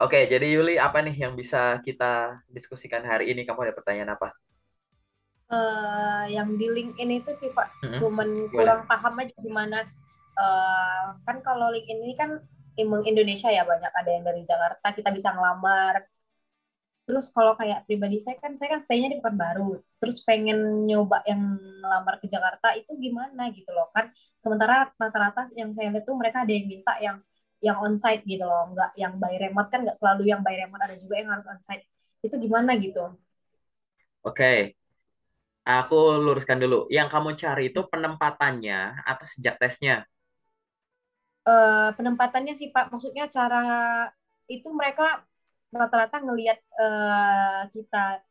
Oke, jadi Yuli, apa nih yang bisa kita diskusikan hari ini? Kamu ada pertanyaan apa? Uh, yang di link ini tuh sih Pak, mm-hmm. cuman kurang paham aja gimana. Uh, kan kalau link ini kan emang Indonesia ya banyak ada yang dari Jakarta, kita bisa ngelamar. Terus kalau kayak pribadi saya kan, saya kan stay-nya di Pekanbaru. Terus pengen nyoba yang ngelamar ke Jakarta itu gimana gitu loh kan. Sementara rata-rata yang saya lihat tuh mereka ada yang minta yang yang onsite gitu loh nggak yang by remote kan nggak selalu yang by remote ada juga yang harus onsite itu gimana gitu oke okay. aku luruskan dulu yang kamu cari itu penempatannya atau sejak tesnya uh, eh, penempatannya sih pak maksudnya cara itu mereka rata-rata ngelihat uh, kita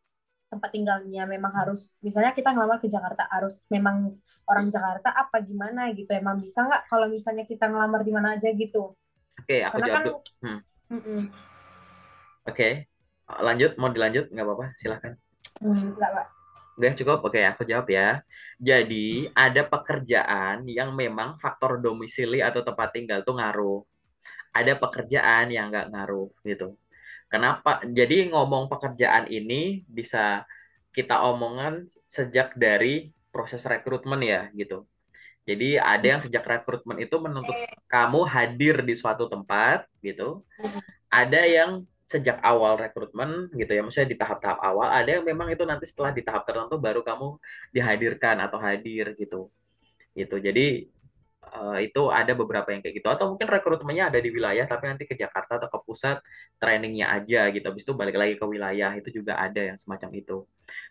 tempat tinggalnya memang harus misalnya kita ngelamar ke Jakarta harus memang orang Jakarta apa gimana gitu emang bisa nggak kalau misalnya kita ngelamar di mana aja gitu Oke, okay, aku jawab kan, Hmm. Oke, okay. lanjut mau dilanjut nggak apa-apa, silahkan. Hmm, nggak pak. Udah cukup, oke aku jawab ya. Jadi ada pekerjaan yang memang faktor domisili atau tempat tinggal tuh ngaruh. Ada pekerjaan yang nggak ngaruh gitu. Kenapa? Jadi ngomong pekerjaan ini bisa kita omongan sejak dari proses rekrutmen ya gitu. Jadi ada yang sejak rekrutmen itu menuntut kamu hadir di suatu tempat gitu. Iya. Ada yang sejak awal rekrutmen gitu ya, maksudnya di tahap-tahap awal, ada yang memang itu nanti setelah di tahap tertentu baru kamu dihadirkan atau hadir gitu. Gitu. Jadi uh, itu ada beberapa yang kayak gitu atau mungkin rekrutmennya ada di wilayah tapi nanti ke Jakarta atau ke pusat trainingnya aja gitu. Habis itu balik lagi ke wilayah, itu juga ada yang semacam itu.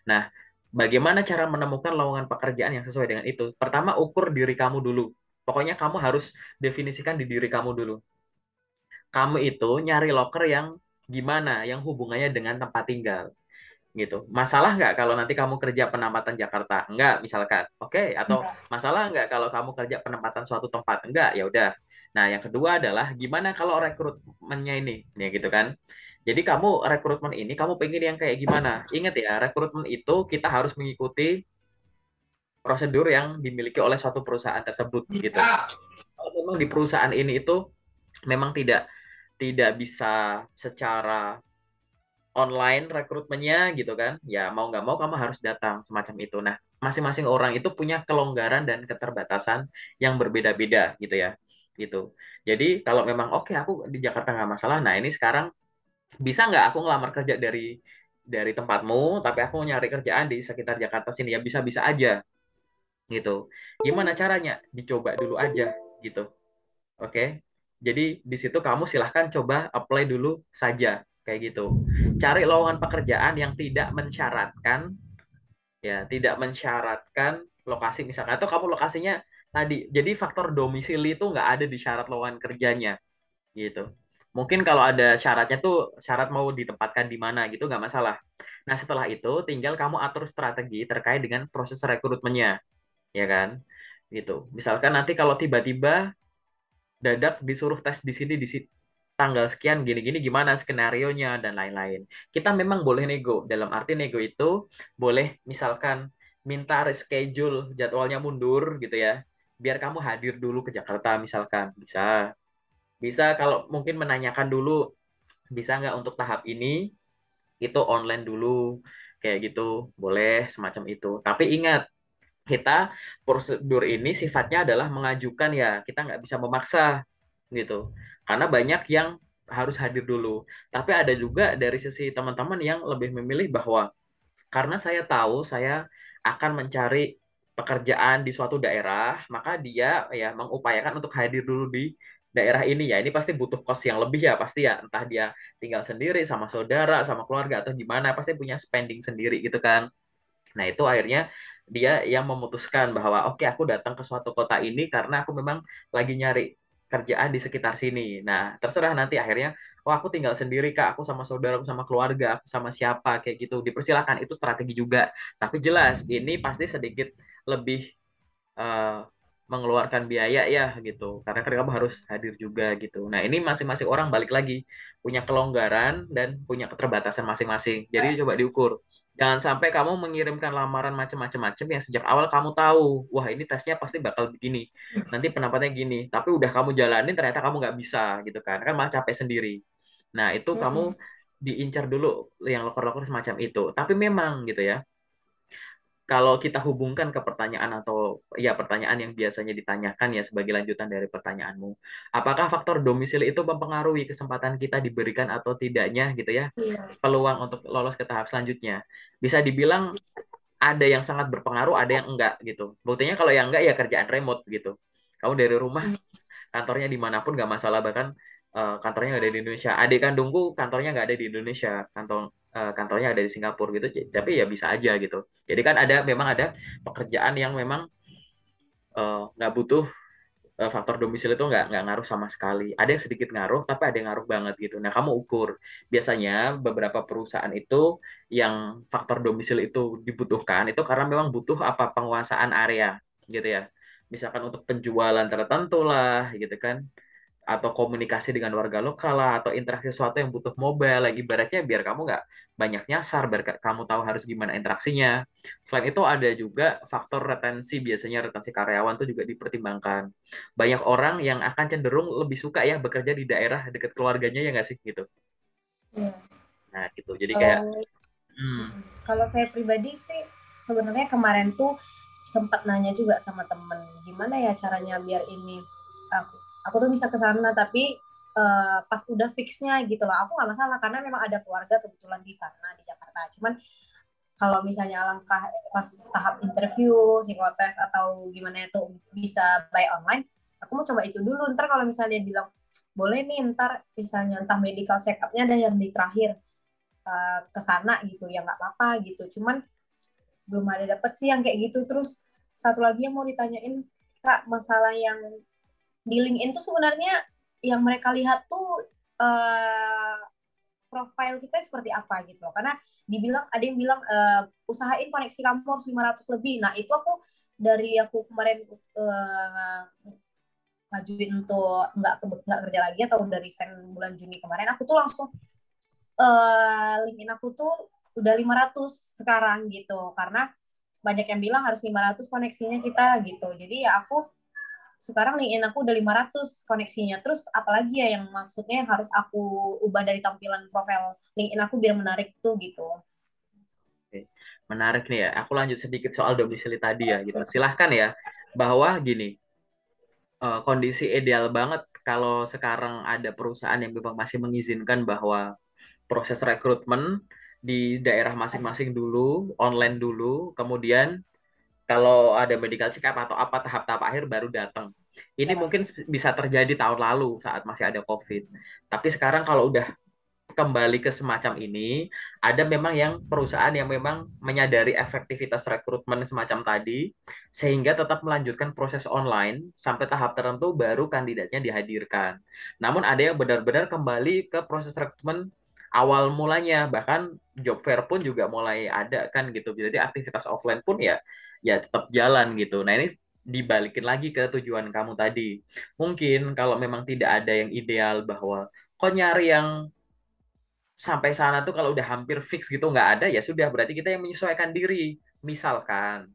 Nah, bagaimana cara menemukan lowongan pekerjaan yang sesuai dengan itu? Pertama, ukur diri kamu dulu. Pokoknya kamu harus definisikan di diri kamu dulu. Kamu itu nyari loker yang gimana, yang hubungannya dengan tempat tinggal. Gitu. Masalah nggak kalau nanti kamu kerja penempatan Jakarta? Nggak, misalkan. Oke, okay. atau masalah nggak kalau kamu kerja penempatan suatu tempat? Nggak, ya udah. Nah, yang kedua adalah gimana kalau rekrutmennya ini, ya gitu kan. Jadi kamu rekrutmen ini kamu pengen yang kayak gimana? Ingat ya, rekrutmen itu kita harus mengikuti prosedur yang dimiliki oleh suatu perusahaan tersebut iya. gitu. Kalau memang di perusahaan ini itu memang tidak tidak bisa secara online rekrutmennya gitu kan, ya mau nggak mau kamu harus datang semacam itu. Nah, masing-masing orang itu punya kelonggaran dan keterbatasan yang berbeda-beda gitu ya gitu. Jadi kalau memang oke okay, aku di Jakarta nggak masalah, nah ini sekarang bisa nggak aku ngelamar kerja dari dari tempatmu tapi aku nyari kerjaan di sekitar Jakarta sini ya bisa-bisa aja gitu gimana caranya dicoba dulu aja gitu oke okay? jadi di situ kamu silahkan coba apply dulu saja kayak gitu cari lowongan pekerjaan yang tidak mensyaratkan ya tidak mensyaratkan lokasi misalnya atau kamu lokasinya tadi jadi faktor domisili itu nggak ada di syarat lowongan kerjanya gitu Mungkin kalau ada syaratnya tuh syarat mau ditempatkan di mana gitu nggak masalah. Nah setelah itu tinggal kamu atur strategi terkait dengan proses rekrutmennya, ya kan? Gitu. Misalkan nanti kalau tiba-tiba dadak disuruh tes di sini di sini tanggal sekian gini-gini gimana skenario nya dan lain-lain. Kita memang boleh nego. Dalam arti nego itu boleh misalkan minta reschedule jadwalnya mundur gitu ya. Biar kamu hadir dulu ke Jakarta misalkan bisa bisa kalau mungkin menanyakan dulu bisa nggak untuk tahap ini itu online dulu kayak gitu boleh semacam itu tapi ingat kita prosedur ini sifatnya adalah mengajukan ya kita nggak bisa memaksa gitu karena banyak yang harus hadir dulu tapi ada juga dari sisi teman-teman yang lebih memilih bahwa karena saya tahu saya akan mencari pekerjaan di suatu daerah maka dia ya mengupayakan untuk hadir dulu di daerah ini ya ini pasti butuh kos yang lebih ya pasti ya entah dia tinggal sendiri sama saudara sama keluarga atau gimana pasti punya spending sendiri gitu kan nah itu akhirnya dia yang memutuskan bahwa oke okay, aku datang ke suatu kota ini karena aku memang lagi nyari kerjaan di sekitar sini. Nah, terserah nanti akhirnya, oh aku tinggal sendiri kak, aku sama saudara, aku sama keluarga, aku sama siapa, kayak gitu. Dipersilakan, itu strategi juga. Tapi jelas, ini pasti sedikit lebih uh, mengeluarkan biaya ya gitu karena kan kamu harus hadir juga gitu nah ini masing-masing orang balik lagi punya kelonggaran dan punya keterbatasan masing-masing jadi nah. coba diukur jangan sampai kamu mengirimkan lamaran macam-macam-macam yang sejak awal kamu tahu wah ini tesnya pasti bakal begini hmm. nanti pendapatnya gini tapi udah kamu jalanin ternyata kamu nggak bisa gitu kan kan malah capek sendiri nah itu hmm. kamu diincar dulu yang loker-loker semacam itu tapi memang gitu ya kalau kita hubungkan ke pertanyaan atau ya pertanyaan yang biasanya ditanyakan ya sebagai lanjutan dari pertanyaanmu, apakah faktor domisili itu mempengaruhi kesempatan kita diberikan atau tidaknya gitu ya yeah. peluang untuk lolos ke tahap selanjutnya? Bisa dibilang ada yang sangat berpengaruh, ada yang enggak gitu. Buktinya kalau yang enggak ya kerjaan remote gitu. Kamu dari rumah, hmm. kantornya dimanapun nggak masalah bahkan uh, kantornya nggak ada di Indonesia. Adik kandungku kantornya nggak ada di Indonesia, kantor Eh, kantornya ada di Singapura gitu tapi ya bisa aja gitu jadi kan ada memang ada pekerjaan yang memang eh, nggak uh, butuh uh, faktor domisili itu nggak nggak ngaruh sama sekali ada yang sedikit ngaruh tapi ada yang ngaruh banget gitu nah kamu ukur biasanya beberapa perusahaan itu yang faktor domisili itu dibutuhkan itu karena memang butuh apa penguasaan area gitu ya misalkan untuk penjualan tertentu lah gitu kan atau komunikasi dengan warga lokal lah, atau interaksi sesuatu yang butuh mobile lagi ibaratnya biar kamu nggak banyak nyasar biar kamu tahu harus gimana interaksinya selain itu ada juga faktor retensi biasanya retensi karyawan tuh juga dipertimbangkan banyak orang yang akan cenderung lebih suka ya bekerja di daerah dekat keluarganya ya nggak sih gitu ya. nah gitu jadi kalau, kayak hmm. kalau saya pribadi sih sebenarnya kemarin tuh sempat nanya juga sama temen gimana ya caranya biar ini aku aku tuh bisa ke sana tapi uh, pas udah fixnya gitu loh aku nggak masalah karena memang ada keluarga kebetulan di sana di Jakarta cuman kalau misalnya langkah pas tahap interview, psikotes atau gimana itu bisa by online, aku mau coba itu dulu. Ntar kalau misalnya bilang boleh nih ntar misalnya entah medical check upnya ada yang di terakhir uh, ke sana gitu ya nggak apa-apa gitu. Cuman belum ada dapet sih yang kayak gitu. Terus satu lagi yang mau ditanyain kak masalah yang di LinkedIn tuh sebenarnya yang mereka lihat tuh uh, eh, profil kita seperti apa gitu loh. Karena dibilang ada yang bilang uh, usahain koneksi kamu harus 500 lebih. Nah, itu aku dari aku kemarin uh, ngajuin untuk nggak nggak kerja lagi atau dari resign bulan Juni kemarin aku tuh langsung uh, linkin aku tuh udah 500 sekarang gitu karena banyak yang bilang harus 500 koneksinya kita gitu jadi ya aku sekarang LinkedIn aku udah 500 koneksinya. Terus apalagi ya yang maksudnya yang harus aku ubah dari tampilan profil LinkedIn aku biar menarik tuh gitu. Menarik nih ya. Aku lanjut sedikit soal domisili tadi ya gitu. Silahkan ya. Bahwa gini, eh, kondisi ideal banget kalau sekarang ada perusahaan yang memang masih mengizinkan bahwa proses rekrutmen di daerah masing-masing dulu, online dulu, kemudian kalau ada medical check up atau apa tahap-tahap akhir baru datang. Ini ya. mungkin bisa terjadi tahun lalu saat masih ada COVID. Tapi sekarang kalau udah kembali ke semacam ini, ada memang yang perusahaan yang memang menyadari efektivitas rekrutmen semacam tadi, sehingga tetap melanjutkan proses online sampai tahap tertentu baru kandidatnya dihadirkan. Namun ada yang benar-benar kembali ke proses rekrutmen awal mulanya, bahkan job fair pun juga mulai ada kan gitu. Jadi aktivitas offline pun ya ya tetap jalan gitu. Nah ini dibalikin lagi ke tujuan kamu tadi. Mungkin kalau memang tidak ada yang ideal bahwa kok nyari yang sampai sana tuh kalau udah hampir fix gitu nggak ada ya sudah berarti kita yang menyesuaikan diri. Misalkan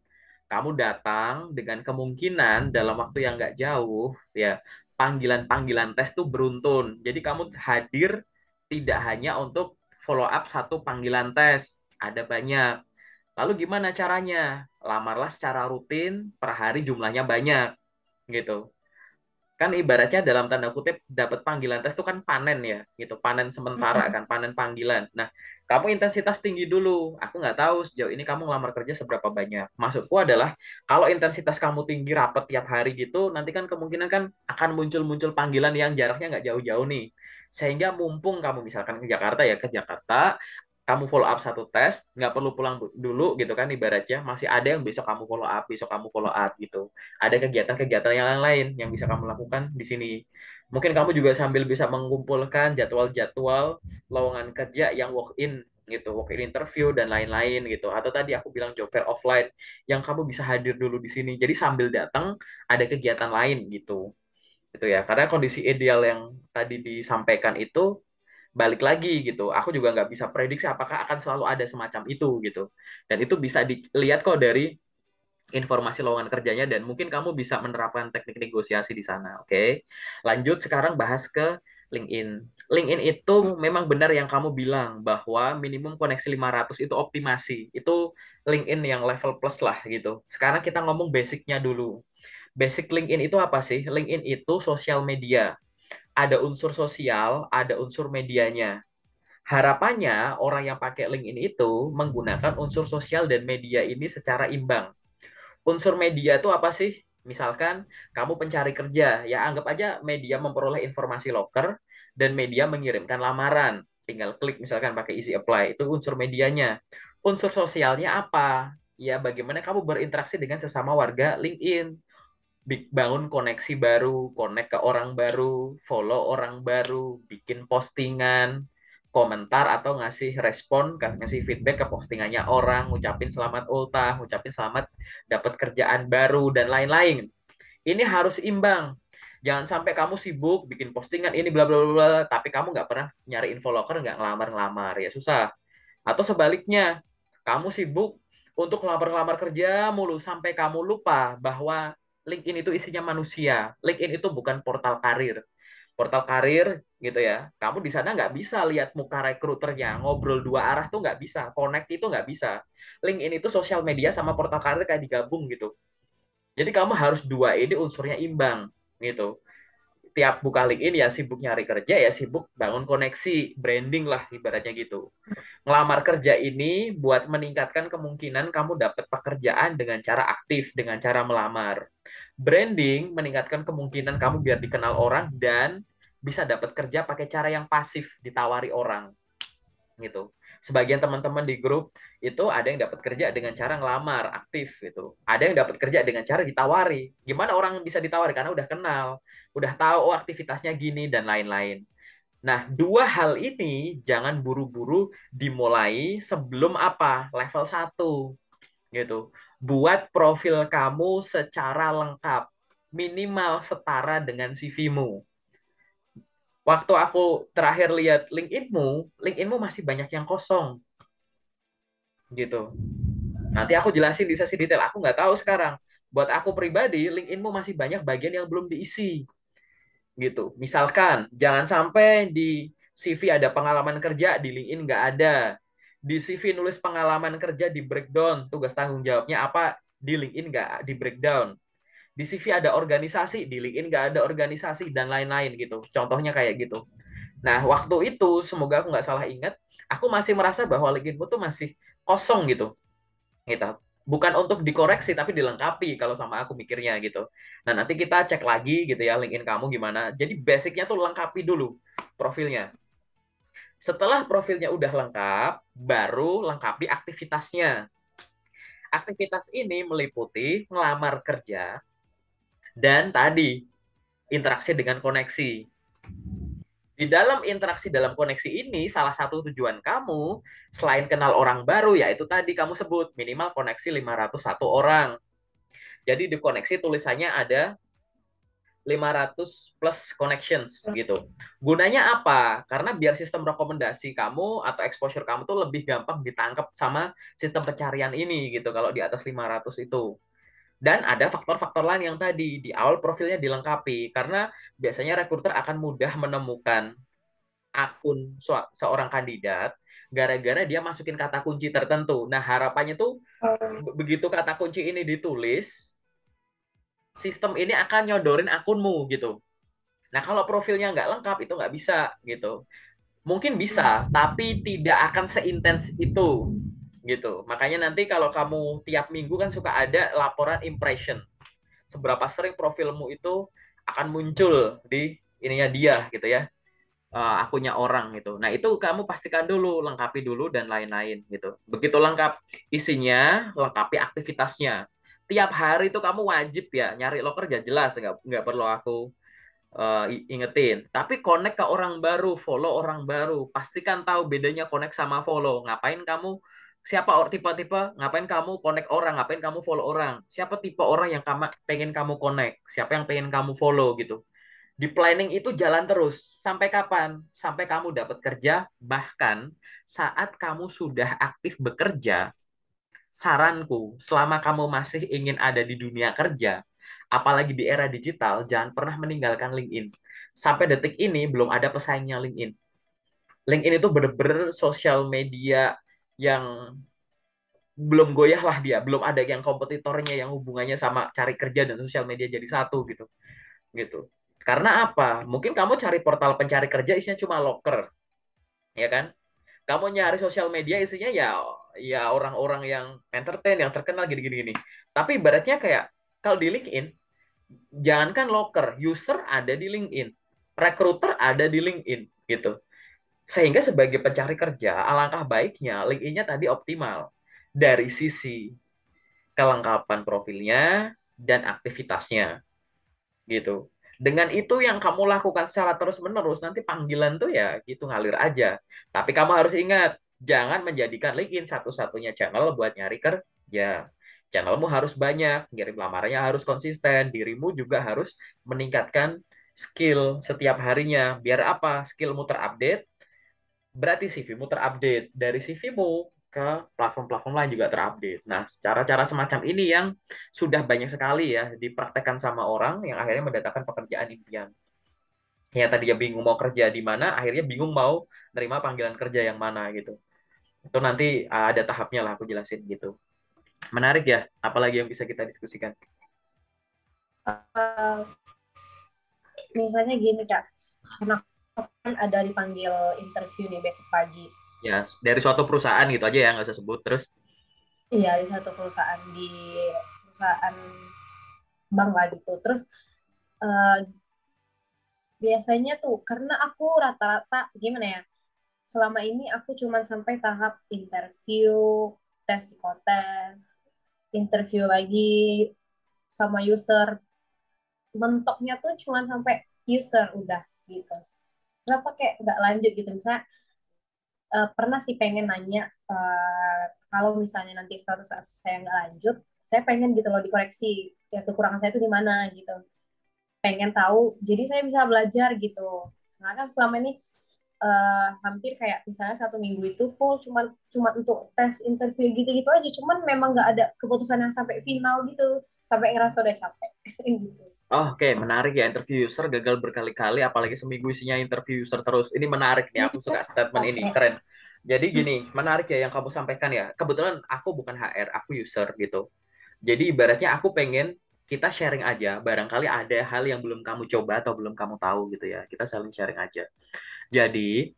kamu datang dengan kemungkinan dalam waktu yang nggak jauh ya panggilan-panggilan tes tuh beruntun. Jadi kamu hadir tidak hanya untuk follow up satu panggilan tes, ada banyak Lalu gimana caranya? Lamarlah secara rutin, per hari jumlahnya banyak. Gitu. Kan ibaratnya dalam tanda kutip dapat panggilan tes itu kan panen ya, gitu. Panen sementara kan, panen panggilan. Nah, kamu intensitas tinggi dulu. Aku nggak tahu sejauh ini kamu ngelamar kerja seberapa banyak. Maksudku adalah kalau intensitas kamu tinggi rapat tiap hari gitu, nanti kan kemungkinan kan akan muncul-muncul panggilan yang jaraknya nggak jauh-jauh nih sehingga mumpung kamu misalkan ke Jakarta ya ke Jakarta kamu follow up satu tes, nggak perlu pulang dulu gitu kan ibaratnya masih ada yang besok kamu follow up, besok kamu follow up gitu. Ada kegiatan-kegiatan yang lain-lain yang bisa kamu lakukan di sini. Mungkin kamu juga sambil bisa mengumpulkan jadwal-jadwal lowongan kerja yang walk in gitu, walk in interview dan lain-lain gitu. Atau tadi aku bilang job fair offline yang kamu bisa hadir dulu di sini. Jadi sambil datang ada kegiatan lain gitu. Gitu ya. Karena kondisi ideal yang tadi disampaikan itu balik lagi gitu. Aku juga nggak bisa prediksi apakah akan selalu ada semacam itu gitu. Dan itu bisa dilihat kok dari informasi lowongan kerjanya dan mungkin kamu bisa menerapkan teknik negosiasi di sana. Oke, okay? lanjut sekarang bahas ke LinkedIn. LinkedIn itu memang benar yang kamu bilang bahwa minimum koneksi 500 itu optimasi. Itu LinkedIn yang level plus lah gitu. Sekarang kita ngomong basicnya dulu. Basic LinkedIn itu apa sih? LinkedIn itu sosial media ada unsur sosial, ada unsur medianya. Harapannya orang yang pakai LinkedIn itu menggunakan unsur sosial dan media ini secara imbang. Unsur media itu apa sih? Misalkan kamu pencari kerja, ya anggap aja media memperoleh informasi loker dan media mengirimkan lamaran. Tinggal klik misalkan pakai isi apply, itu unsur medianya. Unsur sosialnya apa? Ya bagaimana kamu berinteraksi dengan sesama warga LinkedIn bangun koneksi baru, connect ke orang baru, follow orang baru, bikin postingan, komentar atau ngasih respon, kan, ngasih feedback ke postingannya orang, ngucapin selamat ultah, ngucapin selamat dapat kerjaan baru dan lain-lain. Ini harus imbang. Jangan sampai kamu sibuk bikin postingan ini bla bla bla, tapi kamu nggak pernah nyari info locker, nggak ngelamar-ngelamar ya susah. Atau sebaliknya, kamu sibuk untuk ngelamar-ngelamar kerja mulu sampai kamu lupa bahwa LinkedIn itu isinya manusia. LinkedIn itu bukan portal karir. Portal karir gitu ya. Kamu di sana nggak bisa lihat muka rekruternya, ngobrol dua arah tuh nggak bisa, connect itu nggak bisa. LinkedIn itu sosial media sama portal karir kayak digabung gitu. Jadi kamu harus dua ini unsurnya imbang gitu tiap buka ini ya sibuk nyari kerja ya sibuk bangun koneksi branding lah ibaratnya gitu ngelamar kerja ini buat meningkatkan kemungkinan kamu dapat pekerjaan dengan cara aktif dengan cara melamar branding meningkatkan kemungkinan kamu biar dikenal orang dan bisa dapat kerja pakai cara yang pasif ditawari orang gitu sebagian teman-teman di grup itu ada yang dapat kerja dengan cara ngelamar aktif gitu. Ada yang dapat kerja dengan cara ditawari. Gimana orang bisa ditawari karena udah kenal, udah tahu oh, aktivitasnya gini dan lain-lain. Nah, dua hal ini jangan buru-buru dimulai sebelum apa? level satu gitu. Buat profil kamu secara lengkap, minimal setara dengan CV-mu waktu aku terakhir lihat LinkedInmu, LinkedInmu masih banyak yang kosong. Gitu. Nanti aku jelasin di sesi detail. Aku nggak tahu sekarang. Buat aku pribadi, LinkedInmu masih banyak bagian yang belum diisi. Gitu. Misalkan, jangan sampai di CV ada pengalaman kerja, di LinkedIn nggak ada. Di CV nulis pengalaman kerja di breakdown, tugas tanggung jawabnya apa, di LinkedIn nggak di breakdown di CV ada organisasi, di LinkedIn nggak ada organisasi dan lain-lain gitu. Contohnya kayak gitu. Nah, waktu itu semoga aku nggak salah ingat, aku masih merasa bahwa LinkedIn tuh masih kosong gitu. Gitu. Bukan untuk dikoreksi tapi dilengkapi kalau sama aku mikirnya gitu. Nah, nanti kita cek lagi gitu ya LinkedIn kamu gimana. Jadi basicnya tuh lengkapi dulu profilnya. Setelah profilnya udah lengkap, baru lengkapi aktivitasnya. Aktivitas ini meliputi ngelamar kerja, dan tadi interaksi dengan koneksi. Di dalam interaksi dalam koneksi ini, salah satu tujuan kamu selain kenal orang baru, yaitu tadi kamu sebut minimal koneksi 501 orang. Jadi di koneksi tulisannya ada 500 plus connections hmm. gitu. Gunanya apa? Karena biar sistem rekomendasi kamu atau exposure kamu tuh lebih gampang ditangkap sama sistem pencarian ini gitu kalau di atas 500 itu. Dan ada faktor-faktor lain yang tadi di awal profilnya dilengkapi karena biasanya rekruter akan mudah menemukan akun seorang kandidat gara-gara dia masukin kata kunci tertentu. Nah, harapannya tuh um. begitu kata kunci ini ditulis, sistem ini akan nyodorin akunmu gitu. Nah, kalau profilnya nggak lengkap itu nggak bisa gitu. Mungkin bisa, hmm. tapi tidak akan seintens itu gitu. Makanya nanti kalau kamu tiap minggu kan suka ada laporan impression. Seberapa sering profilmu itu akan muncul di ininya dia gitu ya. Uh, akunya orang gitu. Nah, itu kamu pastikan dulu, lengkapi dulu dan lain-lain gitu. Begitu lengkap isinya, lengkapi aktivitasnya. Tiap hari itu kamu wajib ya nyari loker ya jelas nggak nggak perlu aku uh, ingetin. Tapi connect ke orang baru, follow orang baru. Pastikan tahu bedanya connect sama follow. Ngapain kamu siapa orang tipe-tipe ngapain kamu connect orang ngapain kamu follow orang siapa tipe orang yang kamu pengen kamu connect siapa yang pengen kamu follow gitu di planning itu jalan terus sampai kapan sampai kamu dapat kerja bahkan saat kamu sudah aktif bekerja saranku selama kamu masih ingin ada di dunia kerja apalagi di era digital jangan pernah meninggalkan LinkedIn sampai detik ini belum ada pesaingnya LinkedIn LinkedIn itu bener-bener sosial media yang belum goyah lah dia, belum ada yang kompetitornya yang hubungannya sama cari kerja dan sosial media jadi satu gitu. Gitu. Karena apa? Mungkin kamu cari portal pencari kerja isinya cuma locker Ya kan? Kamu nyari sosial media isinya ya ya orang-orang yang entertain, yang terkenal gini-gini gini. Tapi ibaratnya kayak kalau di LinkedIn jangankan locker user ada di LinkedIn, recruiter ada di LinkedIn gitu. Sehingga sebagai pencari kerja, alangkah baiknya link nya tadi optimal dari sisi kelengkapan profilnya dan aktivitasnya. Gitu. Dengan itu yang kamu lakukan secara terus-menerus, nanti panggilan tuh ya gitu ngalir aja. Tapi kamu harus ingat, jangan menjadikan LinkedIn satu-satunya channel buat nyari kerja. Channelmu harus banyak, ngirim lamarannya harus konsisten, dirimu juga harus meningkatkan skill setiap harinya. Biar apa? Skillmu terupdate, berarti CV-mu terupdate. Dari CV-mu ke platform-platform lain juga terupdate. Nah, cara-cara semacam ini yang sudah banyak sekali ya dipraktekkan sama orang yang akhirnya mendatangkan pekerjaan impian. Ya dia bingung mau kerja di mana, akhirnya bingung mau nerima panggilan kerja yang mana gitu. Itu nanti ah, ada tahapnya lah aku jelasin gitu. Menarik ya, apalagi yang bisa kita diskusikan. Uh, misalnya gini kak, anak kan ada dipanggil interview nih besok pagi. Ya, dari suatu perusahaan gitu aja ya, nggak usah sebut terus. Iya, dari suatu perusahaan di perusahaan bank lah gitu. Terus uh, biasanya tuh karena aku rata-rata gimana ya? Selama ini aku cuma sampai tahap interview, tes psikotes, interview lagi sama user. Mentoknya tuh cuma sampai user udah gitu kenapa kayak nggak lanjut gitu misalnya uh, pernah sih pengen nanya uh, kalau misalnya nanti suatu saat saya nggak lanjut saya pengen gitu loh dikoreksi ya kekurangan saya itu di mana gitu pengen tahu jadi saya bisa belajar gitu karena kan selama ini uh, hampir kayak misalnya satu minggu itu full cuman cuma untuk tes interview gitu-gitu aja cuman memang nggak ada keputusan yang sampai final gitu sampai ngerasa udah capek gitu Oh, Oke, okay. menarik ya interview user gagal berkali-kali, apalagi seminggu isinya interview user terus. Ini menarik nih, aku suka statement ini, keren. Jadi gini, menarik ya yang kamu sampaikan ya. Kebetulan aku bukan HR, aku user gitu. Jadi ibaratnya aku pengen kita sharing aja, barangkali ada hal yang belum kamu coba atau belum kamu tahu gitu ya. Kita saling sharing aja. Jadi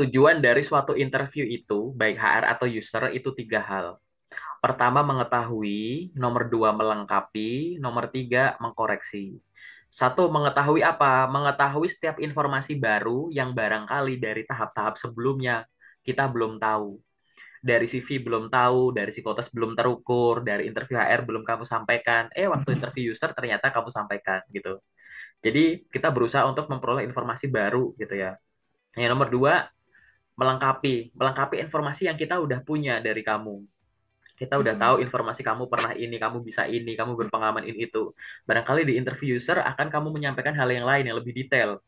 tujuan dari suatu interview itu, baik HR atau user itu tiga hal pertama mengetahui, nomor dua melengkapi, nomor tiga mengkoreksi. Satu, mengetahui apa? Mengetahui setiap informasi baru yang barangkali dari tahap-tahap sebelumnya kita belum tahu. Dari CV belum tahu, dari psikotest belum terukur, dari interview HR belum kamu sampaikan. Eh, waktu mm-hmm. interview user ternyata kamu sampaikan gitu. Jadi kita berusaha untuk memperoleh informasi baru gitu ya. Yang nomor dua, melengkapi. Melengkapi informasi yang kita udah punya dari kamu kita udah hmm. tahu informasi kamu pernah ini, kamu bisa ini, kamu berpengalaman ini itu. Barangkali di interview user akan kamu menyampaikan hal yang lain yang lebih detail.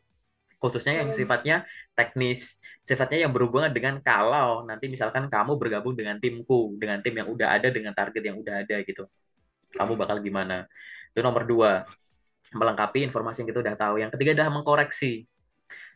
Khususnya yang hmm. sifatnya teknis, sifatnya yang berhubungan dengan kalau nanti misalkan kamu bergabung dengan timku, dengan tim yang udah ada, dengan target yang udah ada gitu. Kamu bakal gimana? Itu nomor dua, melengkapi informasi yang kita udah tahu. Yang ketiga adalah mengkoreksi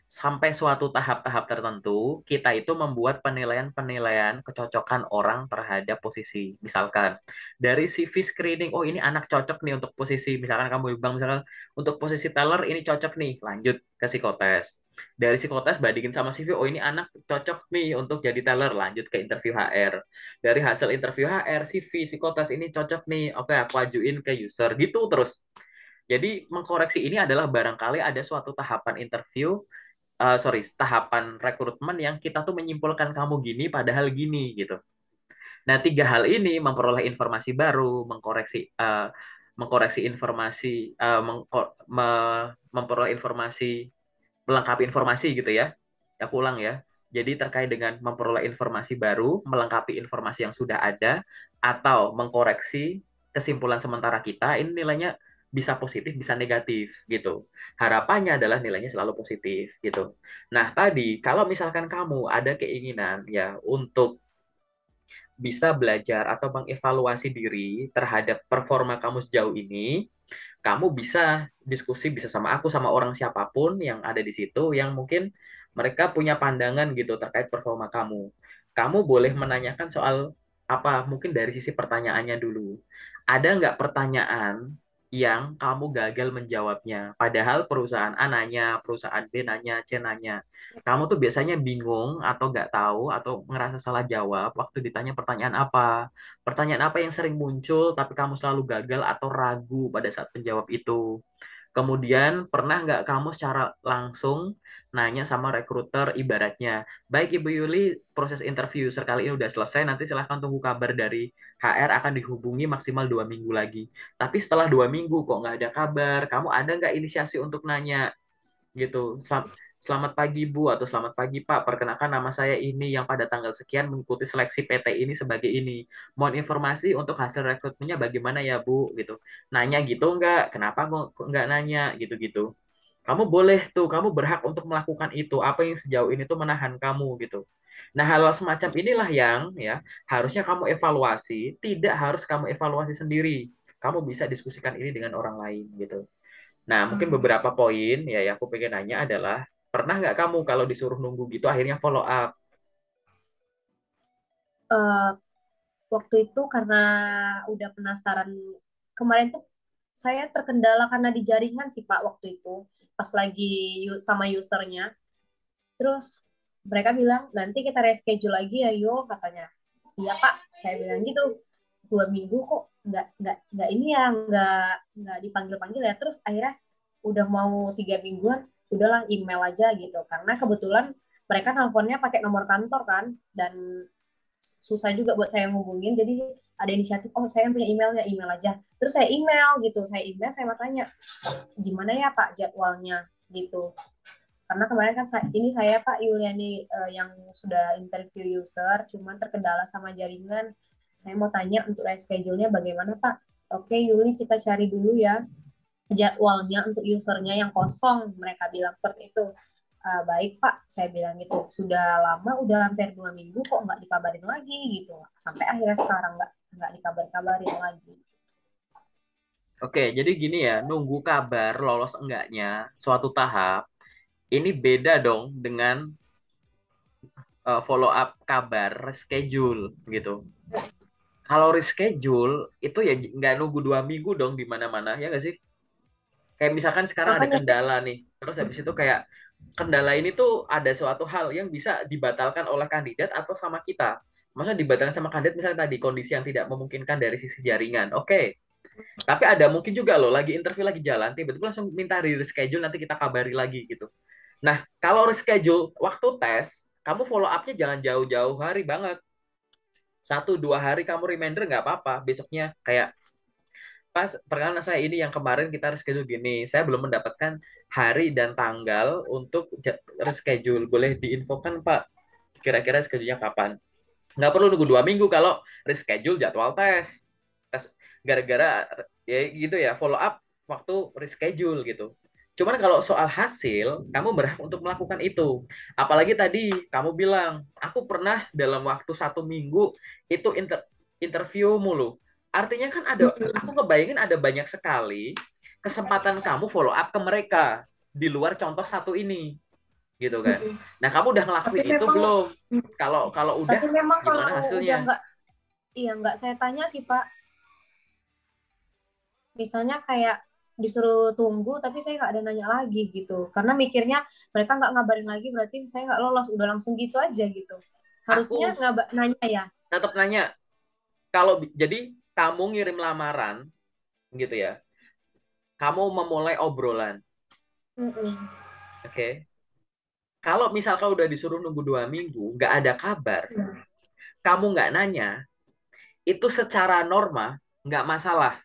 sampai suatu tahap-tahap tertentu kita itu membuat penilaian-penilaian kecocokan orang terhadap posisi. Misalkan dari CV screening, oh ini anak cocok nih untuk posisi misalkan kamu bilang misalkan untuk posisi teller ini cocok nih, lanjut ke psikotes. Dari psikotes bandingin sama CV, oh ini anak cocok nih untuk jadi teller, lanjut ke interview HR. Dari hasil interview HR, CV, psikotes ini cocok nih, oke aku ajuin ke user, gitu terus. Jadi mengkoreksi ini adalah barangkali ada suatu tahapan interview uh, sorry tahapan rekrutmen yang kita tuh menyimpulkan kamu gini padahal gini gitu. Nah tiga hal ini memperoleh informasi baru, mengkoreksi uh, mengkoreksi informasi, uh, mengko me memperoleh informasi, melengkapi informasi gitu ya. Aku ulang ya. Jadi terkait dengan memperoleh informasi baru, melengkapi informasi yang sudah ada, atau mengkoreksi kesimpulan sementara kita, ini nilainya bisa positif, bisa negatif gitu. Harapannya adalah nilainya selalu positif gitu. Nah, tadi kalau misalkan kamu ada keinginan ya untuk bisa belajar atau mengevaluasi diri terhadap performa kamu sejauh ini, kamu bisa diskusi bisa sama aku sama orang siapapun yang ada di situ yang mungkin mereka punya pandangan gitu terkait performa kamu. Kamu boleh menanyakan soal apa mungkin dari sisi pertanyaannya dulu. Ada nggak pertanyaan yang kamu gagal menjawabnya. Padahal perusahaan A nanya, perusahaan B nanya, C nanya. Kamu tuh biasanya bingung atau nggak tahu atau ngerasa salah jawab waktu ditanya pertanyaan apa. Pertanyaan apa yang sering muncul tapi kamu selalu gagal atau ragu pada saat menjawab itu. Kemudian pernah nggak kamu secara langsung nanya sama rekruter ibaratnya. Baik Ibu Yuli, proses interview sekali ini udah selesai, nanti silahkan tunggu kabar dari HR akan dihubungi maksimal dua minggu lagi. Tapi setelah dua minggu kok nggak ada kabar, kamu ada nggak inisiasi untuk nanya? Gitu. selamat pagi Bu atau selamat pagi Pak, perkenalkan nama saya ini yang pada tanggal sekian mengikuti seleksi PT ini sebagai ini. Mohon informasi untuk hasil rekrutmennya bagaimana ya Bu gitu. Nanya gitu nggak, kenapa nggak nanya gitu-gitu kamu boleh tuh, kamu berhak untuk melakukan itu. Apa yang sejauh ini tuh menahan kamu gitu. Nah, hal semacam inilah yang ya harusnya kamu evaluasi, tidak harus kamu evaluasi sendiri. Kamu bisa diskusikan ini dengan orang lain gitu. Nah, mungkin hmm. beberapa poin ya, yang aku pengen nanya adalah pernah nggak kamu kalau disuruh nunggu gitu akhirnya follow up? Uh, waktu itu karena udah penasaran kemarin tuh saya terkendala karena di jaringan sih Pak waktu itu pas lagi sama usernya terus mereka bilang nanti kita reschedule lagi ya Yul katanya iya pak saya bilang gitu dua minggu kok nggak nggak nggak ini ya nggak nggak dipanggil panggil ya terus akhirnya udah mau tiga mingguan udahlah email aja gitu karena kebetulan mereka teleponnya pakai nomor kantor kan dan susah juga buat saya ngubungin jadi ada inisiatif oh saya punya email ya email aja terus saya email gitu saya email saya mau tanya gimana ya pak jadwalnya gitu karena kemarin kan saya, ini saya Pak Yuliani uh, yang sudah interview user cuman terkendala sama jaringan saya mau tanya untuk reschedule-nya bagaimana Pak oke okay, Yuli kita cari dulu ya jadwalnya untuk usernya yang kosong mereka bilang seperti itu uh, baik Pak, saya bilang gitu, sudah lama, udah hampir dua minggu kok nggak dikabarin lagi gitu, sampai akhirnya sekarang nggak nggak dikabar-kabarin lagi. Oke, jadi gini ya, nunggu kabar lolos enggaknya suatu tahap ini beda dong dengan uh, eh, follow up kabar reschedule gitu. Kalau reschedule itu ya nggak nunggu dua minggu dong di mana-mana ya nggak sih? Kayak misalkan sekarang Masa ada kendala nih, terus habis itu kayak kendala ini tuh ada suatu hal yang bisa dibatalkan oleh kandidat atau sama kita. Maksudnya dibatalkan sama kandidat misalnya tadi kondisi yang tidak memungkinkan dari sisi jaringan. Oke. Okay. Tapi ada mungkin juga loh lagi interview lagi jalan tiba-tiba langsung minta reschedule nanti kita kabari lagi gitu. Nah, kalau reschedule waktu tes, kamu follow up-nya jangan jauh-jauh hari banget. Satu dua hari kamu reminder nggak apa-apa. Besoknya kayak pas perkenalan saya ini yang kemarin kita reschedule gini, saya belum mendapatkan hari dan tanggal untuk reschedule. Boleh diinfokan Pak, kira-kira schedule-nya kapan? Nggak perlu nunggu dua minggu kalau reschedule jadwal tes. tes gara-gara ya gitu ya, follow up waktu reschedule gitu. Cuman kalau soal hasil, kamu berhak untuk melakukan itu. Apalagi tadi kamu bilang, aku pernah dalam waktu satu minggu itu inter interview mulu. Artinya kan ada, aku ngebayangin ada banyak sekali kesempatan kamu follow up ke mereka di luar contoh satu ini gitu kan. Nah kamu udah ngelakuin tapi itu belum? Mm. Kalau kalau udah tapi memang gimana kalau hasilnya? Udah gak, iya nggak saya tanya sih Pak. Misalnya kayak disuruh tunggu tapi saya nggak ada nanya lagi gitu karena mikirnya mereka nggak ngabarin lagi berarti saya nggak lolos udah langsung gitu aja gitu harusnya nggak nanya ya tetap nanya kalau jadi kamu ngirim lamaran gitu ya kamu memulai obrolan. Oke. Okay? Kalau misal udah disuruh nunggu dua minggu, nggak ada kabar, mm. kamu nggak nanya, itu secara norma nggak masalah.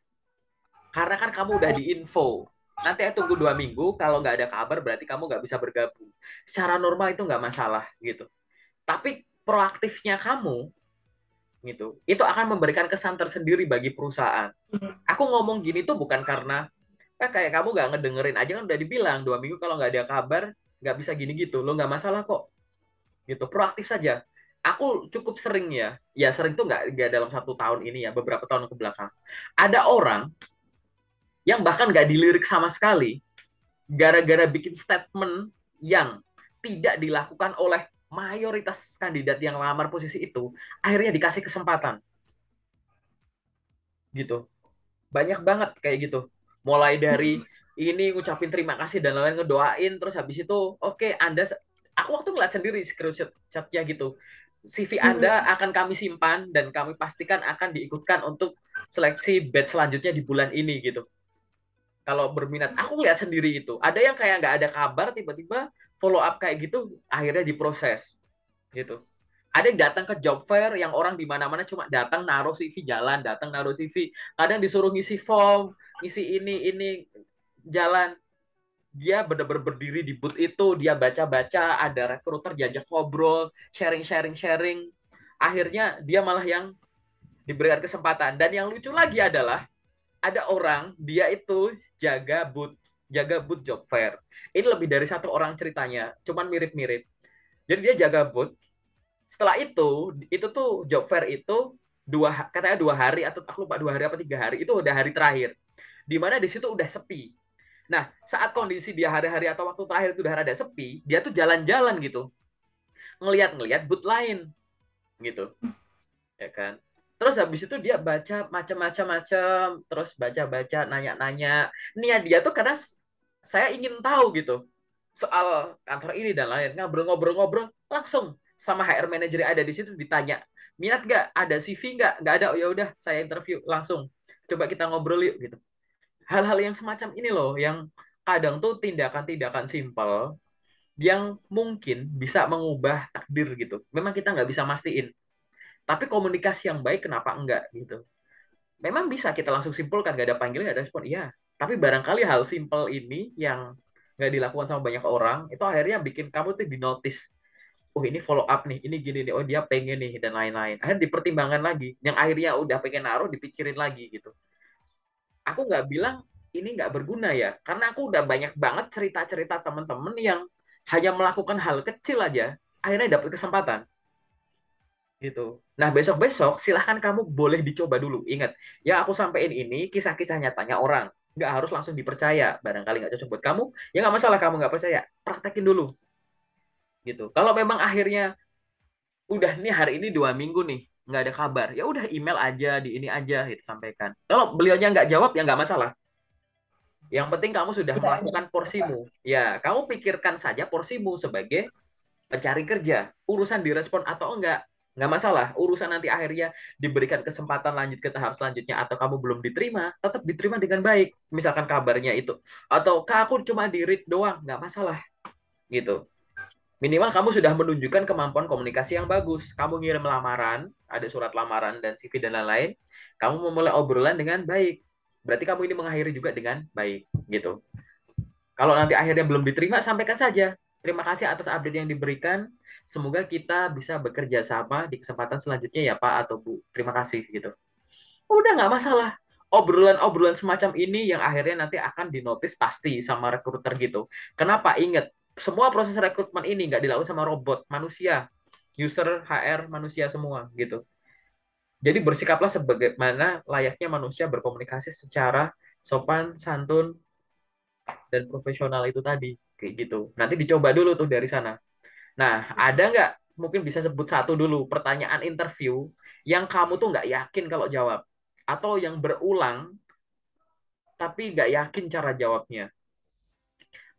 Karena kan kamu udah diinfo. Nanti ya tunggu dua minggu, kalau nggak ada kabar berarti kamu nggak bisa bergabung. Secara normal itu nggak masalah gitu. Tapi proaktifnya kamu gitu, itu akan memberikan kesan tersendiri bagi perusahaan. Mm. Aku ngomong gini tuh bukan karena kan kayak kamu gak ngedengerin aja kan udah dibilang dua minggu kalau nggak ada kabar nggak bisa gini gitu lo nggak masalah kok gitu proaktif saja aku cukup sering ya ya sering tuh nggak nggak dalam satu tahun ini ya beberapa tahun ke belakang ada orang yang bahkan nggak dilirik sama sekali gara-gara bikin statement yang tidak dilakukan oleh mayoritas kandidat yang lamar posisi itu akhirnya dikasih kesempatan gitu banyak banget kayak gitu mulai dari hmm. ini ngucapin terima kasih dan lain-lain ngedoain terus habis itu oke okay, anda aku waktu ngeliat sendiri screenshot chatnya gitu CV hmm. Anda akan kami simpan dan kami pastikan akan diikutkan untuk seleksi batch selanjutnya di bulan ini gitu. Kalau berminat, aku lihat sendiri itu. Ada yang kayak nggak ada kabar, tiba-tiba follow up kayak gitu, akhirnya diproses gitu ada yang datang ke job fair yang orang di mana-mana cuma datang naruh CV jalan, datang naruh CV. Kadang disuruh ngisi form, ngisi ini ini jalan. Dia benar-benar berdiri di booth itu, dia baca-baca, ada rekruter diajak ngobrol, sharing-sharing-sharing. Akhirnya dia malah yang diberikan kesempatan. Dan yang lucu lagi adalah ada orang dia itu jaga booth, jaga booth job fair. Ini lebih dari satu orang ceritanya, cuman mirip-mirip. Jadi dia jaga booth, setelah itu itu tuh job fair itu dua katanya dua hari atau aku lupa dua hari apa tiga hari itu udah hari terakhir di mana di situ udah sepi nah saat kondisi dia hari-hari atau waktu terakhir itu udah ada sepi dia tuh jalan-jalan gitu ngeliat-ngeliat booth lain gitu ya kan terus habis itu dia baca macam-macam-macam terus baca-baca nanya-nanya niat dia tuh karena saya ingin tahu gitu soal kantor ini dan lain ngobrol-ngobrol-ngobrol langsung sama HR manager yang ada di situ ditanya minat nggak ada CV nggak nggak ada oh, ya udah saya interview langsung coba kita ngobrol yuk gitu hal-hal yang semacam ini loh yang kadang tuh tindakan-tindakan simpel yang mungkin bisa mengubah takdir gitu memang kita nggak bisa mastiin tapi komunikasi yang baik kenapa enggak gitu memang bisa kita langsung simpulkan nggak ada panggilan nggak ada respon iya tapi barangkali hal simpel ini yang nggak dilakukan sama banyak orang itu akhirnya bikin kamu tuh di notice oh ini follow up nih, ini gini nih, oh dia pengen nih dan lain-lain. Akhirnya dipertimbangkan lagi, yang akhirnya udah pengen naruh dipikirin lagi gitu. Aku nggak bilang ini nggak berguna ya, karena aku udah banyak banget cerita-cerita teman-teman yang hanya melakukan hal kecil aja, akhirnya dapat kesempatan. Gitu. Nah besok-besok silahkan kamu boleh dicoba dulu. Ingat, ya aku sampaikan ini kisah-kisah nyatanya orang. Nggak harus langsung dipercaya. Barangkali nggak cocok buat kamu, ya nggak masalah kamu nggak percaya. Praktekin dulu gitu. Kalau memang akhirnya udah nih hari ini dua minggu nih nggak ada kabar, ya udah email aja di ini aja gitu sampaikan. Kalau beliaunya nggak jawab ya nggak masalah. Yang penting kamu sudah melakukan porsimu. Ya, kamu pikirkan saja porsimu sebagai pencari kerja. Urusan direspon atau enggak, nggak masalah. Urusan nanti akhirnya diberikan kesempatan lanjut ke tahap selanjutnya atau kamu belum diterima, tetap diterima dengan baik. Misalkan kabarnya itu. Atau, Kak, aku cuma di read doang, nggak masalah. Gitu minimal kamu sudah menunjukkan kemampuan komunikasi yang bagus. Kamu ngirim lamaran, ada surat lamaran dan CV dan lain-lain. Kamu memulai obrolan dengan baik. Berarti kamu ini mengakhiri juga dengan baik, gitu. Kalau nanti akhirnya belum diterima, sampaikan saja. Terima kasih atas update yang diberikan. Semoga kita bisa bekerja sama di kesempatan selanjutnya ya Pak atau Bu. Terima kasih, gitu. Udah nggak masalah. Obrolan-obrolan semacam ini yang akhirnya nanti akan dinotis pasti sama rekruter gitu. Kenapa? Ingat, semua proses rekrutmen ini nggak dilakukan sama robot, manusia, user, HR, manusia semua gitu. Jadi bersikaplah sebagaimana layaknya manusia berkomunikasi secara sopan, santun, dan profesional itu tadi kayak gitu. Nanti dicoba dulu tuh dari sana. Nah, ada nggak mungkin bisa sebut satu dulu pertanyaan interview yang kamu tuh nggak yakin kalau jawab atau yang berulang tapi nggak yakin cara jawabnya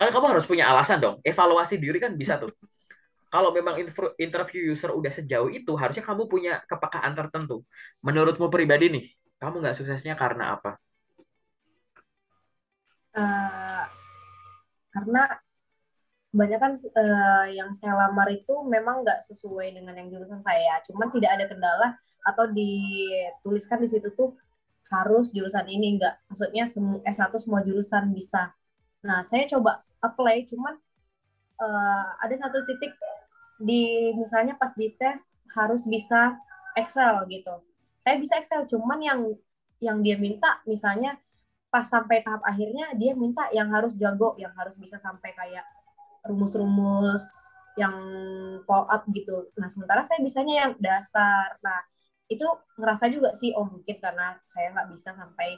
kan kamu harus punya alasan dong evaluasi diri kan bisa tuh kalau memang interview user udah sejauh itu harusnya kamu punya kepekaan tertentu menurutmu pribadi nih kamu nggak suksesnya karena apa uh, karena kebanyakan uh, yang saya lamar itu memang nggak sesuai dengan yang jurusan saya cuman tidak ada kendala atau dituliskan di situ tuh harus jurusan ini nggak. maksudnya S1 semua jurusan bisa nah saya coba apply cuman uh, ada satu titik di misalnya pas dites harus bisa Excel gitu saya bisa Excel cuman yang yang dia minta misalnya pas sampai tahap akhirnya dia minta yang harus jago yang harus bisa sampai kayak rumus-rumus yang follow up gitu nah sementara saya bisanya yang dasar nah itu ngerasa juga sih oh mungkin karena saya nggak bisa sampai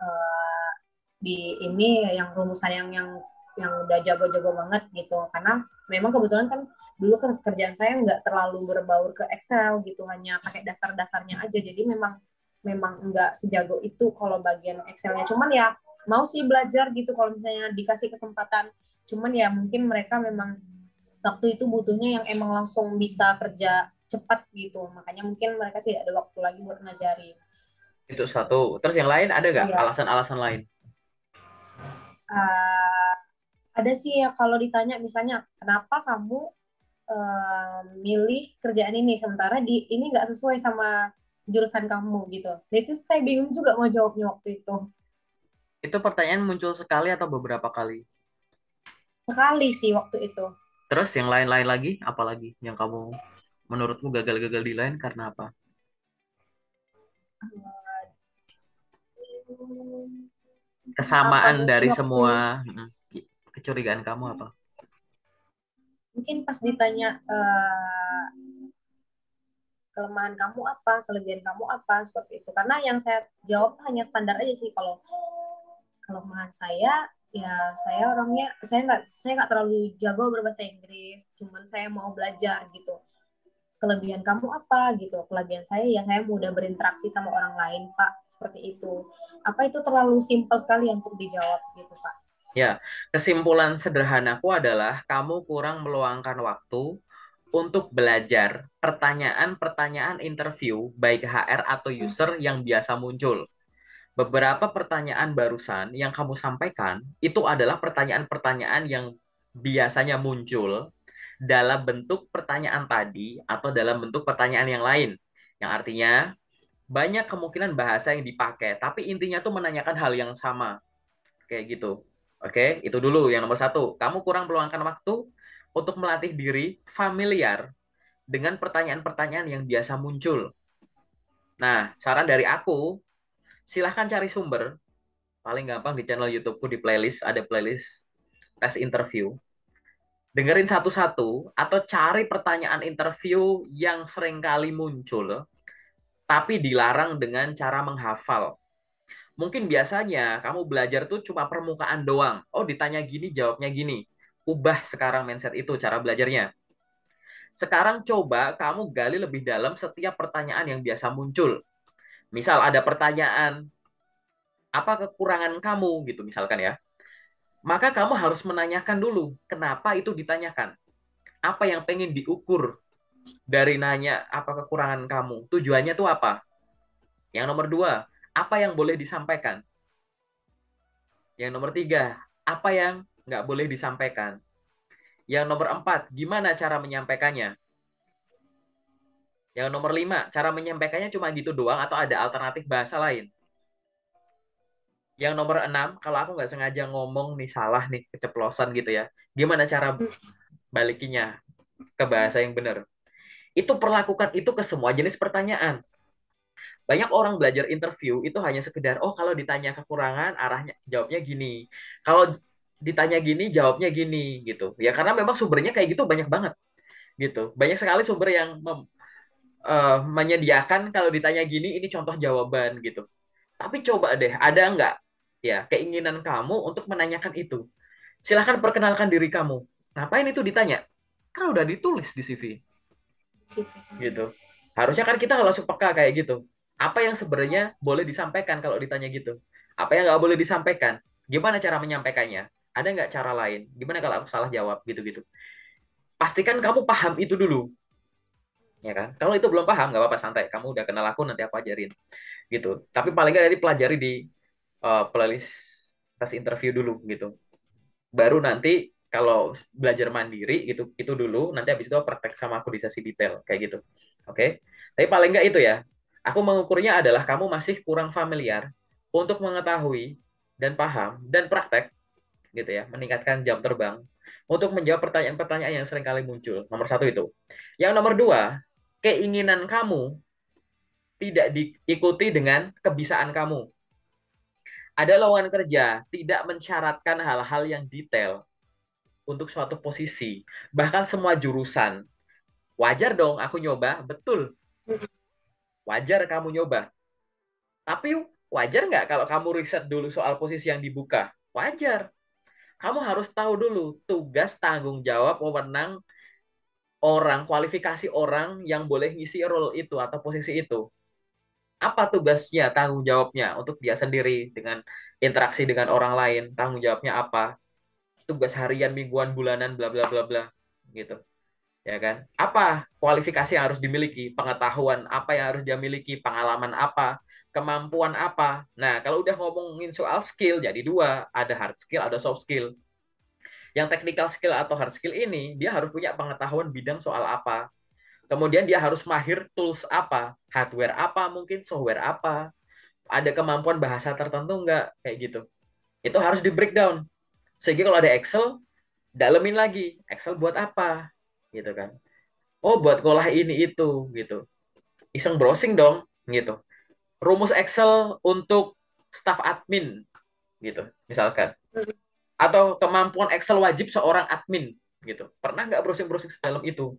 uh, di ini yang rumusan yang yang yang udah jago-jago banget gitu karena memang kebetulan kan dulu kerjaan saya nggak terlalu berbaur ke Excel gitu hanya pakai dasar-dasarnya aja jadi memang memang nggak sejago itu kalau bagian Excelnya cuman ya mau sih belajar gitu kalau misalnya dikasih kesempatan cuman ya mungkin mereka memang waktu itu butuhnya yang emang langsung bisa kerja cepat gitu makanya mungkin mereka tidak ada waktu lagi buat ngajarin itu satu terus yang lain ada nggak iya. alasan-alasan lain uh, ada sih ya kalau ditanya misalnya kenapa kamu uh, milih kerjaan ini sementara di ini nggak sesuai sama jurusan kamu gitu. Nah itu saya bingung juga mau jawabnya waktu itu. Itu pertanyaan muncul sekali atau beberapa kali? Sekali sih waktu itu. Terus yang lain-lain lagi, apa lagi yang kamu menurutmu gagal-gagal di lain karena apa? Hmm, Kesamaan dari semua. Itu kecurigaan kamu apa? Mungkin pas ditanya uh, kelemahan kamu apa, kelebihan kamu apa, seperti itu. Karena yang saya jawab hanya standar aja sih kalau kelemahan saya ya saya orangnya saya nggak saya nggak terlalu jago berbahasa Inggris cuman saya mau belajar gitu kelebihan kamu apa gitu kelebihan saya ya saya mudah berinteraksi sama orang lain pak seperti itu apa itu terlalu simpel sekali untuk dijawab gitu pak Ya, kesimpulan sederhanaku adalah kamu kurang meluangkan waktu untuk belajar pertanyaan-pertanyaan interview baik HR atau hmm. user yang biasa muncul. Beberapa pertanyaan barusan yang kamu sampaikan itu adalah pertanyaan-pertanyaan yang biasanya muncul dalam bentuk pertanyaan tadi atau dalam bentuk pertanyaan yang lain. Yang artinya banyak kemungkinan bahasa yang dipakai, tapi intinya tuh menanyakan hal yang sama. Kayak gitu. Oke, itu dulu yang nomor satu. Kamu kurang meluangkan waktu untuk melatih diri familiar dengan pertanyaan-pertanyaan yang biasa muncul. Nah, saran dari aku, silahkan cari sumber. Paling gampang di channel YouTubeku di playlist, ada playlist tes interview. Dengerin satu-satu atau cari pertanyaan interview yang seringkali muncul, tapi dilarang dengan cara menghafal. Mungkin biasanya kamu belajar tuh cuma permukaan doang. Oh, ditanya gini, jawabnya gini. Ubah sekarang mindset itu cara belajarnya. Sekarang coba kamu gali lebih dalam setiap pertanyaan yang biasa muncul. Misal ada pertanyaan, apa kekurangan kamu gitu misalkan ya. Maka kamu harus menanyakan dulu, kenapa itu ditanyakan? Apa yang pengen diukur dari nanya apa kekurangan kamu? Tujuannya tuh apa? Yang nomor dua, apa yang boleh disampaikan? Yang nomor tiga, apa yang nggak boleh disampaikan? Yang nomor empat, gimana cara menyampaikannya? Yang nomor lima, cara menyampaikannya cuma gitu doang atau ada alternatif bahasa lain? Yang nomor enam, kalau aku nggak sengaja ngomong nih salah nih, keceplosan gitu ya. Gimana cara balikinya ke bahasa yang benar? Itu perlakukan itu ke semua jenis pertanyaan banyak orang belajar interview itu hanya sekedar oh kalau ditanya kekurangan arahnya jawabnya gini kalau ditanya gini jawabnya gini gitu ya karena memang sumbernya kayak gitu banyak banget gitu banyak sekali sumber yang mem, uh, menyediakan kalau ditanya gini ini contoh jawaban gitu tapi coba deh ada nggak ya keinginan kamu untuk menanyakan itu silahkan perkenalkan diri kamu ngapain itu ditanya kan udah ditulis di CV, CV. gitu harusnya kan kita langsung peka kayak gitu apa yang sebenarnya boleh disampaikan kalau ditanya gitu apa yang nggak boleh disampaikan gimana cara menyampaikannya ada nggak cara lain gimana kalau aku salah jawab gitu-gitu pastikan kamu paham itu dulu ya kan kalau itu belum paham nggak apa-apa santai kamu udah kenal aku nanti aku ajarin gitu tapi paling nggak nanti pelajari di uh, playlist tes interview dulu gitu baru nanti kalau belajar mandiri gitu itu dulu nanti habis itu praktek sama aku di sesi detail kayak gitu oke okay? tapi paling nggak itu ya Aku mengukurnya adalah kamu masih kurang familiar untuk mengetahui dan paham dan praktek gitu ya, meningkatkan jam terbang untuk menjawab pertanyaan-pertanyaan yang seringkali muncul. Nomor satu itu. Yang nomor dua, keinginan kamu tidak diikuti dengan kebisaan kamu. Ada lowongan kerja tidak mensyaratkan hal-hal yang detail untuk suatu posisi, bahkan semua jurusan. Wajar dong aku nyoba, betul wajar kamu nyoba. Tapi wajar nggak kalau kamu riset dulu soal posisi yang dibuka? Wajar. Kamu harus tahu dulu tugas tanggung jawab wewenang orang, kualifikasi orang yang boleh ngisi role itu atau posisi itu. Apa tugasnya, tanggung jawabnya untuk dia sendiri dengan interaksi dengan orang lain, tanggung jawabnya apa? Tugas harian, mingguan, bulanan, bla bla bla bla gitu ya kan? Apa kualifikasi yang harus dimiliki, pengetahuan apa yang harus dia miliki, pengalaman apa, kemampuan apa. Nah, kalau udah ngomongin soal skill, jadi dua, ada hard skill, ada soft skill. Yang technical skill atau hard skill ini, dia harus punya pengetahuan bidang soal apa. Kemudian dia harus mahir tools apa, hardware apa, mungkin software apa, ada kemampuan bahasa tertentu nggak, kayak gitu. Itu harus di breakdown. Sehingga kalau ada Excel, dalemin lagi. Excel buat apa? gitu kan oh buat ngolah ini itu gitu iseng browsing dong gitu rumus Excel untuk staff admin gitu misalkan atau kemampuan Excel wajib seorang admin gitu pernah nggak browsing browsing sedalam itu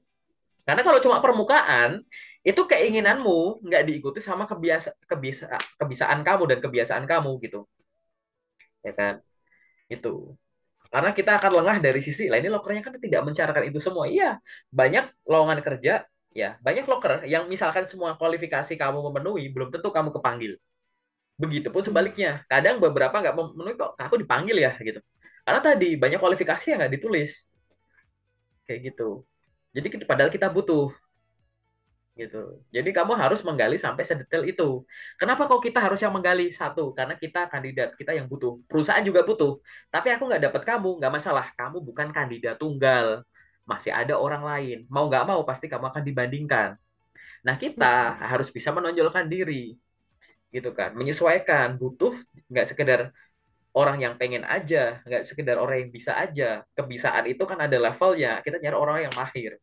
karena kalau cuma permukaan itu keinginanmu nggak diikuti sama kebiasa kebiasa kebiasaan kamu dan kebiasaan kamu gitu ya kan itu karena kita akan lengah dari sisi lah ini lokernya kan tidak mencarakan itu semua. Iya, banyak lowongan kerja ya, banyak loker yang misalkan semua kualifikasi kamu memenuhi belum tentu kamu kepanggil. Begitupun sebaliknya, kadang beberapa nggak memenuhi kok aku dipanggil ya gitu. Karena tadi banyak kualifikasi yang nggak ditulis. Kayak gitu. Jadi kita, padahal kita butuh gitu. Jadi kamu harus menggali sampai sedetail itu. Kenapa kok kita harus yang menggali? Satu, karena kita kandidat, kita yang butuh. Perusahaan juga butuh. Tapi aku nggak dapat kamu, nggak masalah. Kamu bukan kandidat tunggal. Masih ada orang lain. Mau nggak mau pasti kamu akan dibandingkan. Nah kita hmm. harus bisa menonjolkan diri, gitu kan. Menyesuaikan, butuh nggak sekedar orang yang pengen aja, nggak sekedar orang yang bisa aja. Kebisaan itu kan ada levelnya. Kita nyari orang yang mahir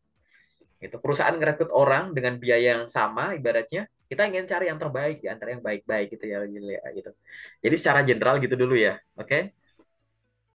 itu perusahaan ngerekrut orang dengan biaya yang sama ibaratnya, kita ingin cari yang terbaik di antara yang baik-baik gitu ya, ya gitu. Jadi secara general gitu dulu ya. Oke. Okay?